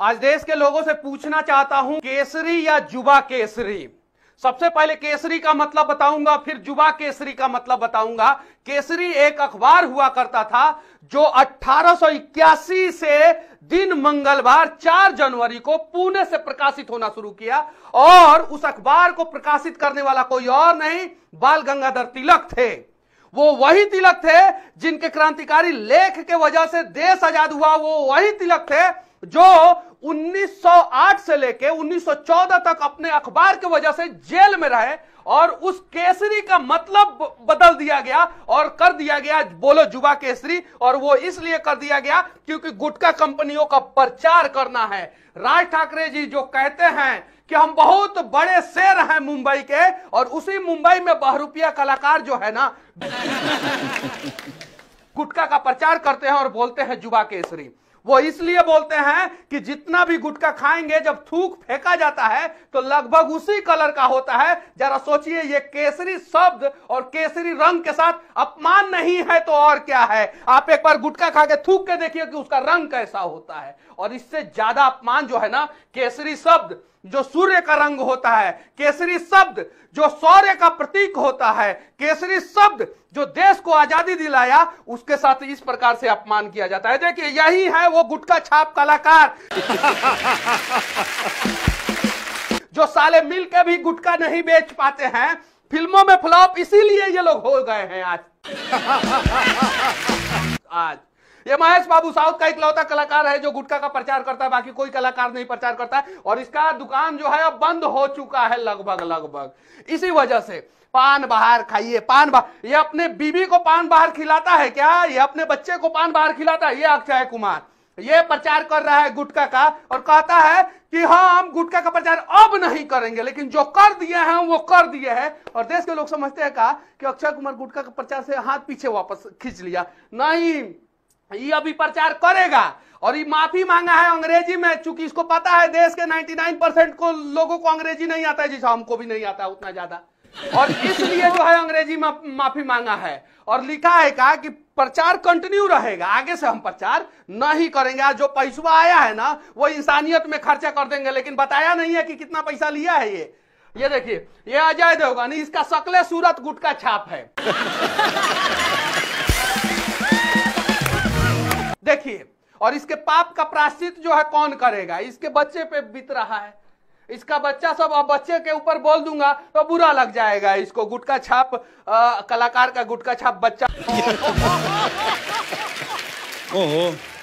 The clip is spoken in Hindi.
आज देश के लोगों से पूछना चाहता हूं केसरी या जुबा केसरी सबसे पहले केसरी का मतलब बताऊंगा फिर जुबा केसरी का मतलब बताऊंगा केसरी एक अखबार हुआ करता था जो 1881 से दिन मंगलवार 4 जनवरी को पुणे से प्रकाशित होना शुरू किया और उस अखबार को प्रकाशित करने वाला कोई और नहीं बाल गंगाधर तिलक थे वो वही तिलक थे जिनके क्रांतिकारी लेख के वजह से देश आजाद हुआ वो वही तिलक थे जो 1908 से लेके 1914 तक अपने अखबार की वजह से जेल में रहे और उस केसरी का मतलब बदल दिया गया और कर दिया गया बोलो जुबा केसरी और वो इसलिए कर दिया गया क्योंकि गुटका कंपनियों का प्रचार करना है राज ठाकरे जी जो कहते हैं कि हम बहुत बड़े शेर हैं मुंबई के और उसी मुंबई में बहरूपिया कलाकार जो है ना गुटका का प्रचार करते हैं और बोलते हैं जुबा केसरी वो इसलिए बोलते हैं कि जितना भी गुटका खाएंगे जब थूक फेंका जाता है तो लगभग उसी कलर का होता है जरा सोचिए ये केसरी शब्द और केसरी रंग के साथ अपमान नहीं है तो और क्या है आप एक बार गुटका खा के थूक के देखिए कि उसका रंग कैसा होता है और इससे ज्यादा अपमान जो है ना केसरी शब्द जो सूर्य का रंग होता है केसरी शब्द जो सौर्य का प्रतीक होता है केसरी शब्द जो देश आजादी दिलाया उसके साथ इस प्रकार से अपमान किया जाता है देखिए यही है वो गुटका छाप कलाकार जो साले मिल के भी गुटका नहीं बेच पाते हैं फिल्मों में फ्लॉप इसीलिए ये लोग हो गए हैं आज आज ये महेश बाबू साउथ का इकलौता कलाकार है जो गुटका का प्रचार करता है बाकी कोई कलाकार नहीं प्रचार करता है और इसका दुकान जो है अब बंद हो चुका है लगभग लगभग इसी वजह से पान बाहर खाइए पान बाहर ये अपने बीबी को पान बाहर खिलाता है क्या ये अपने बच्चे को पान बाहर खिलाता है ये अक्षय कुमार ये प्रचार कर रहा है गुटखा का और कहता है कि हाँ हम गुटखा का प्रचार अब नहीं करेंगे लेकिन जो कर दिए हैं वो कर दिए हैं और देश के लोग समझते हैं कहा कि अक्षय कुमार गुटका का प्रचार से हाथ पीछे वापस खींच लिया नहीं ये अभी प्रचार करेगा और ये माफी मांगा है अंग्रेजी में चूंकि इसको पता है देश के 99 परसेंट को लोगों को अंग्रेजी नहीं आता है जैसा हमको भी नहीं आता उतना ज्यादा और इसलिए जो है अंग्रेजी में माफी मांगा है और लिखा है कहा कि प्रचार कंटिन्यू रहेगा आगे से हम प्रचार नहीं करेंगे जो पैसा आया है ना वो इंसानियत में खर्चा कर देंगे लेकिन बताया नहीं है कि कितना पैसा लिया है ये ये देखिए ये अजय देवगन इसका सकले सूरत गुट का छाप है देखिए और इसके पाप का प्राश्चित जो है कौन करेगा इसके बच्चे पे बीत रहा है इसका बच्चा सब अब बच्चे के ऊपर बोल दूंगा तो बुरा लग जाएगा इसको गुटका छाप आ, कलाकार का गुटका छाप बच्चा ओहो